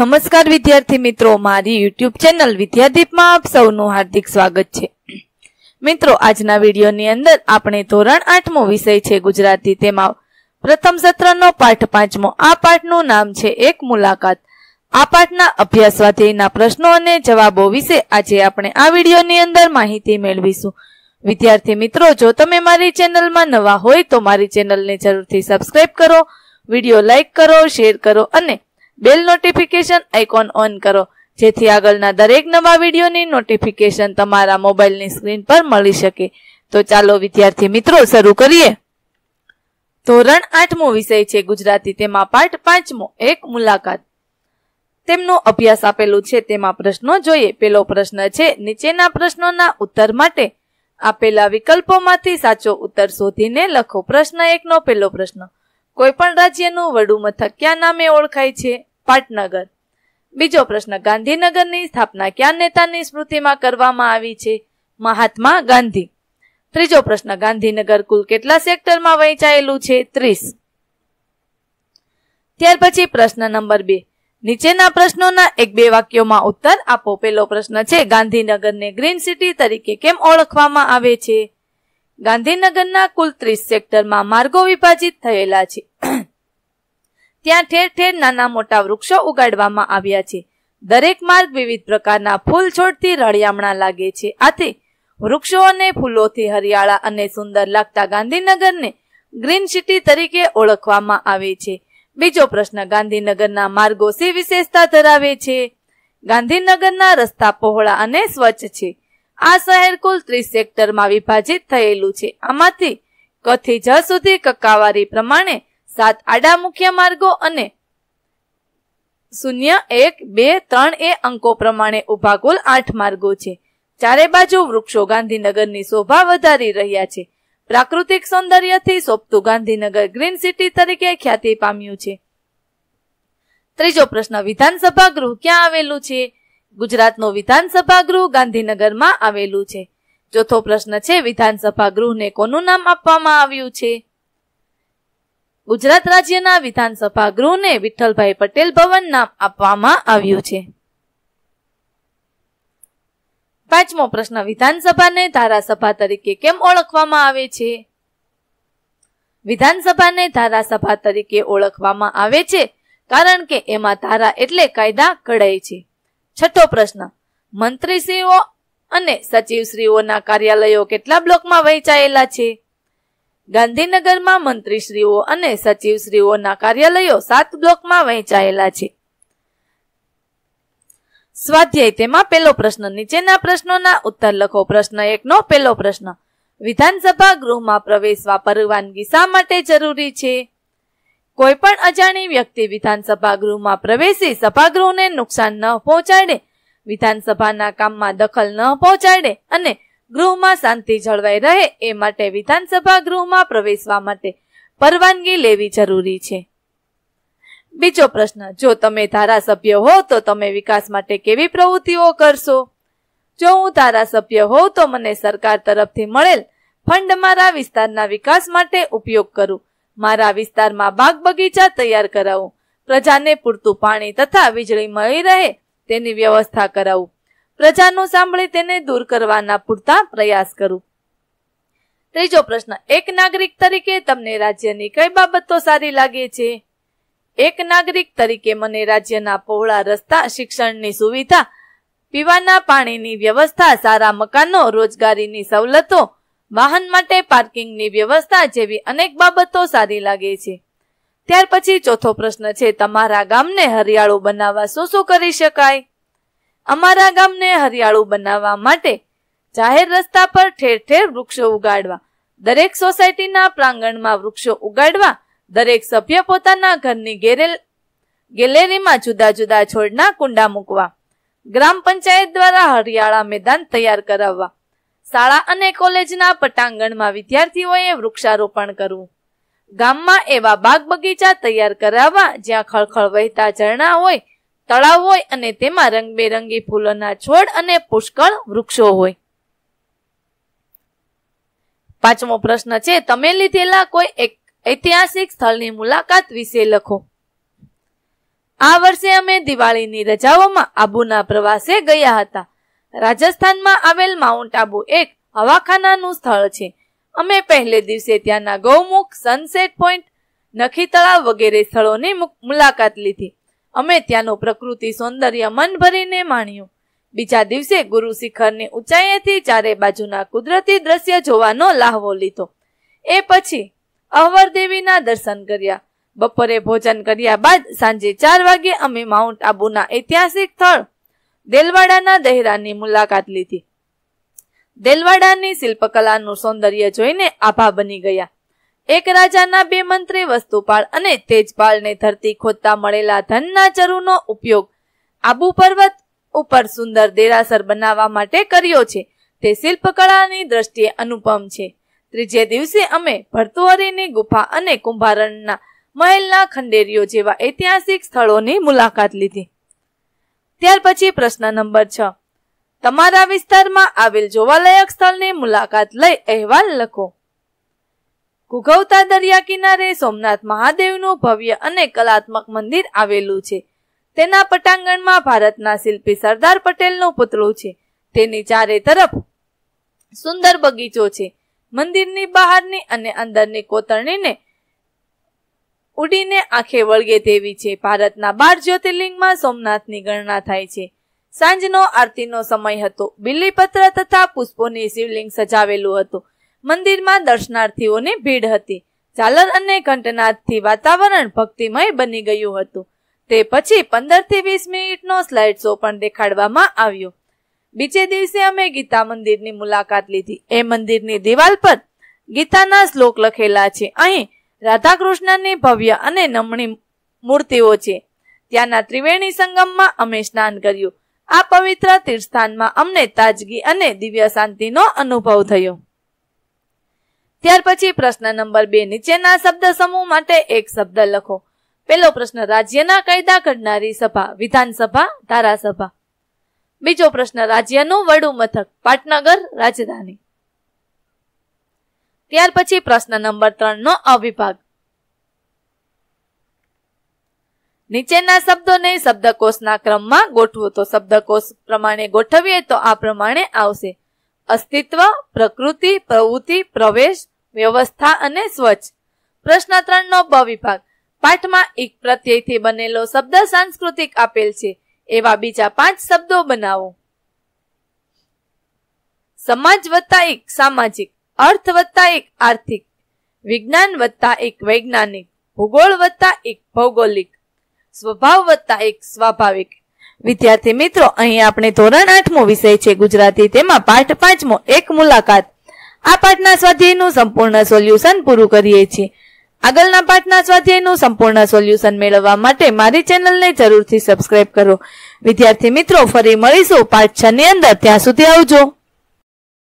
નમસ્કાર વિદ્યાર્થી મિત્રો મારી યુટ્યુબ ચેનલ વિદ્યાદીપમાં આપ સૌનું હાર્દિક સ્વાગત છે મિત્રો આજના વિડીયોની અંદર આપણે ધોરણ આઠમો વિષય છે ગુજરાતી તેમાં પ્રથમ સત્રનો પાઠ પાંચમો આ પાઠનું નામ છે એક મુલાકાત આ પાઠના અભ્યાસ સ્વાધ્યાયના પ્રશ્નો અને જવાબો વિશે આજે આપણે આ વિડીયોની અંદર માહિતી મેળવીશું વિદ્યાર્થી મિત્રો જો તમે મારી ચેનલમાં નવા હોય તો મારી ચેનલને જરૂરથી સબસ્ક્રાઇબ કરો વિડીયો લાઇક કરો શેર કરો અને બેલ નોટિફિકેશન આઇકોન ઓન કરો જેથી આગળના દરેક નવા વિડીયોની નોટિફિકેશન તમારા મોબાઈલની સ્ક્રીન પર મળી શકે તો ચાલો વિદ્યાર્થી મિત્રો શરૂ કરીએ ધોરણ આઠમો વિષય છે ગુજરાતી તેમાં પાઠ પાંચમો એક મુલાકાત તેમનો અભ્યાસ આપેલું છે તેમાં પ્રશ્નો જોઈએ પેલો પ્રશ્ન છે નીચેના પ્રશ્નોના ઉત્તર માટે આપેલા વિકલ્પોમાંથી સાચો ઉત્તર શોધીને લખો પ્રશ્ન એકનો પેલો પ્રશ્ન કોઈ પણ રાજ્યનું વડું મથક ક્યાં નામે ઓળખાય છે પાટનગર બીજો પ્રશ્ન ગાંધીનગરની સ્થાપના ક્યાં નેતાની સ્મૃતિમાં કરવામાં આવી છે મહાત્મા ગાંધી ત્રીજો પ્રશ્ન ગાંધીનગર કુલ કેટલા સેક્ટરમાં વહેંચાયેલું છે ત્રીસ ત્યાર પછી પ્રશ્ન નંબર બે નીચેના પ્રશ્નોના એક બે વાક્યોમાં ઉત્તર આપો પેલો પ્રશ્ન છે ગાંધીનગરને ગ્રીન સિટી તરીકે કેમ ઓળખવામાં આવે છે ગાંધીનગરના કુલ ત્રીસ સેક્ટરમાં માર્ગો વિભાજિત થયેલા છે ત્યાં ઠેર ઠેર નાના મોટા વૃક્ષો ઉગાડવામાં આવ્યા છે દરેક માર્ગ વિવિધ પ્રકારના ફૂલ છોડથી રળિયામણા લાગે છે આથી વૃક્ષો અને ફૂલોથી હરિયાળા અને સુંદર લાગતા ગાંધીનગરને ગ્રીન સિટી તરીકે ઓળખવામાં આવે છે બીજો પ્રશ્ન ગાંધીનગરના માર્ગો શી વિશેષતા ધરાવે છે ગાંધીનગરના રસ્તા પહોળા અને સ્વચ્છ છે આ શહેર કુલ ત્રીસ સેક્ટરમાં વિભાજિત થયેલું છે આમાંથી કથી જ સુધી કક્કાવારી પ્રમાણે સાત આડા મુખ્ય માર્ગો અને શૂન્ય એક બે ત્રણ એ અંકો પ્રમાણે ઉભા કુલ આઠ માર્ગો છે ચારે બાજુ વૃક્ષો ગાંધીનગરની શોભા વધારી રહ્યા છે પ્રાકૃતિક સૌંદર્યથી સોપતું ગાંધીનગર ગ્રીન સિટી તરીકે ખ્યાતિ પામ્યું છે ત્રીજો પ્રશ્ન વિધાનસભા ગૃહ ક્યાં આવેલું છે ગુજરાતનો વિધાનસભા ગૃહ ગાંધીનગરમાં આવેલું છે ચોથો પ્રશ્ન છે વિધાનસભા ગૃહને કોનું નામ આપવામાં આવ્યું છે ગુજરાત રાજ્યના વિધાનસભા ગૃહને વિઠ્ઠલભાઈ પટેલ ભવન નામ આપવામાં આવ્યું છે પાંચમો પ્રશ્ન વિધાનસભાને ધારાસભા તરીકે કેમ ઓળખવામાં આવે છે વિધાનસભાને ધારાસભા તરીકે ઓળખવામાં આવે છે કારણ કે એમાં ધારા એટલે કાયદા ઘડાય છે છઠ્ઠો પ્રશ્ન મંત્રીશ્રીઓ અને સચિવશ્રીઓના કાર્યાલયો કેટલા બ્લોકમાં વહેંચાયેલા છે ગાંધીનગરમાં મંત્રીશ્રીઓ અને સચિવશ્રીઓના કાર્યાલયો સાત બ્લોકમાં વહેંચાયેલા છે સ્વાધ્યાય તેમાં પેલો પ્રશ્ન નીચેના પ્રશ્નોના ઉત્તર લખો પ્રશ્ન એકનો પહેલો પ્રશ્ન વિધાનસભા ગૃહમાં પ્રવેશવા પરવાનગી શા માટે જરૂરી છે કોઈ પણ અજાણી વ્યક્તિ વિધાનસભા ગૃહમાં પ્રવેશી સભાગૃહને નુકસાન ન પહોંચાડે વિધાનસભાના કામમાં દખલ ન પહોંચાડે અને ગૃહમાં શાંતિ જળવાઈ રહે એ માટે વિધાનસભા ગૃહમાં પ્રવેશવા માટે પરવાનગી લેવી જરૂરી છે બીજો પ્રશ્ન જો તમે ધારાસભ્ય હો તો તમે વિકાસ માટે કેવી પ્રવૃત્તિઓ કરશો જો હું ધારાસભ્ય હોઉં તો મને સરકાર તરફથી મળેલ ફંડ મારા વિસ્તારના વિકાસ માટે ઉપયોગ કરું મારા વિસ્તારમાં બાગ બગીચા તૈયાર કરાવું પ્રજાને પૂરતું પાણી તથા વીજળી મળી રહે તેની વ્યવસ્થા કરાવું પ્રજાનું સાંભળી તેને દૂર કરવાના પૂરતા પ્રયાસ કરું ત્રીજો પ્રશ્ન એક નાગરિક તરીકે તમને રાજ્યની કઈ બાબતો સારી લાગે છે એક નાગરિક તરીકે મને રાજ્યના પહોળા રસ્તા શિક્ષણની સુવિધા પીવાના પાણીની વ્યવસ્થા સારા મકાનો રોજગારીની સવલતો વાહન માટે પાર્કિંગની વ્યવસ્થા જેવી અનેક બાબતો સારી લાગે છે ત્યાર પછી ચોથો પ્રશ્ન છે તમારા ગામને હરિયાળું બનાવવા શું શું કરી શકાય અમારા ગામને હરિયાળું બનાવવા માટે જાહેર રસ્તા પર ઠેર ઠેર વૃક્ષો ઉગાડવા દરેક સોસાયટીના પ્રાંગણમાં વૃક્ષો ઉગાડવા દરેક સભ્ય પોતાના ઘરની ગેરેલ ગેલેરીમાં જુદા જુદા છોડના કુંડા મૂકવા ગ્રામ પંચાયત દ્વારા હરિયાળા મેદાન તૈયાર કરાવવા શાળા અને કોલેજના પટાંગણમાં વિદ્યાર્થીઓએ વૃક્ષારોપણ કરવું ગામમાં એવા બાગ બગીચા તૈયાર કરાવવા જ્યાં ખળખળ વહેતા ઝરણા હોય તળાવ હોય અને તેમાં રંગબેરંગી ફૂલોના છોડ અને પુષ્કળ વૃક્ષો હોય પાંચમો પ્રશ્ન છે તમે લીધેલા કોઈ એક ઐતિહાસિક સ્થળની મુલાકાત વિશે લખો આ વર્ષે અમે દિવાળીની રજાઓમાં આબુના પ્રવાસે ગયા હતા રાજસ્થાનમાં આવેલ માઉન્ટ આબુ એક હવાખાનાનું સ્થળ છે અમે પહેલે દિવસે ત્યાંના ગૌમુખ સનસેટ પોઈન્ટ નખી તળાવ વગેરે સ્થળોની મુલાકાત લીધી અમે ત્યાંનું પ્રકૃતિ સૌંદર્ય મન ભરીને માણ્યું બીજા દિવસે ગુરુ શિખરની ઊંચાઈએથી ચારે બાજુના કુદરતી દ્રશ્ય જોવાનો લાહવો લીધો એ પછી અહવર દેવીના દર્શન કર્યા બપોરે ભોજન કર્યા બાદ સાંજે ચાર વાગે અમે માઉન્ટ આબુના ઐતિહાસિક સ્થળ દેલવાડાના દહેરાની મુલાકાત લીધી દેલવાડાની શિલ્પકલાનું સૌંદર્ય જોઈને આભા બની ગયા એક રાજાના બે મંત્રી વસ્તુપાળ અને તેજપાળને ધરતી ખોદતા મળેલા ધનના ચરુનો ઉપયોગ આબુ પર્વત ઉપર સુંદર દેરાસર બનાવવા માટે કર્યો છે તે શિલ્પકળાની દ્રષ્ટિએ અનુપમ છે ત્રીજે દિવસે અમે ભરતુહરીની ગુફા અને કુંભારણના મહેલના ખંડેરીઓ જેવા ઐતિહાસિક સ્થળોની મુલાકાત લીધી ત્યાર પછી પ્રશ્ન નંબર છ તમારા વિસ્તારમાં આવેલ જોવાલાયક સ્થળની મુલાકાત લઈ અહેવાલ લખો ઘુઘવતા દરિયા કિનારે સોમનાથ મહાદેવનું ભવ્ય અને કલાત્મક મંદિર આવેલું છે તેના પટાંગણમાં ભારતના શિલ્પી સરદાર પટેલનું પુતળું છે તેની ચારે તરફ સુંદર બગીચો છે મંદિરની બહારની અને અંદરની કોતરણીને ઉડીને આંખે વળગે તેવી છે ભારતના બાર જ્યોતિર્લિંગમાં સોમનાથની ગણના થાય છે સાંજનો આરતીનો સમય હતો બિલીપત્ર તથા પુષ્પોની શિવલિંગ સજાવેલું હતું મંદિરમાં દર્શનાર્થીઓની ભીડ હતી ઝાલર અને ઘંટનાદથી વાતાવરણ ભક્તિમય બની ગયું હતું તે પછી પંદરથી વીસ મિનિટનો સ્લાઇડ શો પણ દેખાડવામાં આવ્યો બીજે દિવસે અમે ગીતા મંદિરની મુલાકાત લીધી એ મંદિરની દિવાલ પર ગીતાના શ્લોક લખેલા છે અહીં રાધાકૃષ્ણની ભવ્ય અને નમણી મૂર્તિઓ છે ત્યાંના ત્રિવેણી સંગમમાં અમે સ્નાન કર્યું આ પવિત્ર તીર્થસ્થાનમાં અમને તાજગી અને દિવ્ય શાંતિનો અનુભવ થયો ત્યાર પછી પ્રશ્ન નંબર બે નીચેના શબ્દ સમૂહ માટે એક શબ્દ લખો પહેલો પ્રશ્ન રાજ્યના કાયદા ઘડનારી સભા વિધાનસભા ધારાસભા બીજો પ્રશ્ન રાજ્યનું વડું મથક પાટનગર રાજધાની ત્યાર પછી પ્રશ્ન નંબર ત્રણ નો અવિભાગ નીચેના શબ્દોને શબ્દકોશના ક્રમમાં ગોઠવો તો શબ્દકોષ પ્રમાણે ગોઠવીએ તો આ પ્રમાણે આવશે અસ્તિત્વ પ્રકૃતિ પ્રવૃત્તિ પ્રવેશ વ્યવસ્થા અને સ્વચ્છ પ્રશ્ન ત્રણનો બ વિભાગ પાઠમાં એક પ્રત્યયથી બનેલો શબ્દ સાંસ્કૃતિક આપેલ છે એવા બીજા પાંચ શબ્દો બનાવો સમાજ વત્તા એક સામાજિક અર્થ વત્તા એક આર્થિક વિજ્ઞાન વત્તા એક વૈજ્ઞાનિક ભૂગોળ વત્તા એક ભૌગોલિક સ્વભાવ વત્તા એક સ્વાભાવિક વિદ્યાર્થી મિત્રો અહીં આપણે ધોરણ આઠમો વિષય છે ગુજરાતી તેમાં પાઠ પાંચમો એક મુલાકાત આ પાઠના સ્વાધ્યાયનું સંપૂર્ણ સોલ્યુશન પૂરું કરીએ છીએ આગળના પાઠના સ્વાધ્યાયનું સંપૂર્ણ સોલ્યુશન મેળવવા માટે મારી ચેનલને જરૂરથી સબસ્ક્રાઇબ કરો વિદ્યાર્થી મિત્રો ફરી મળીશું પાઠ છ ની અંદર ત્યાં સુધી આવજો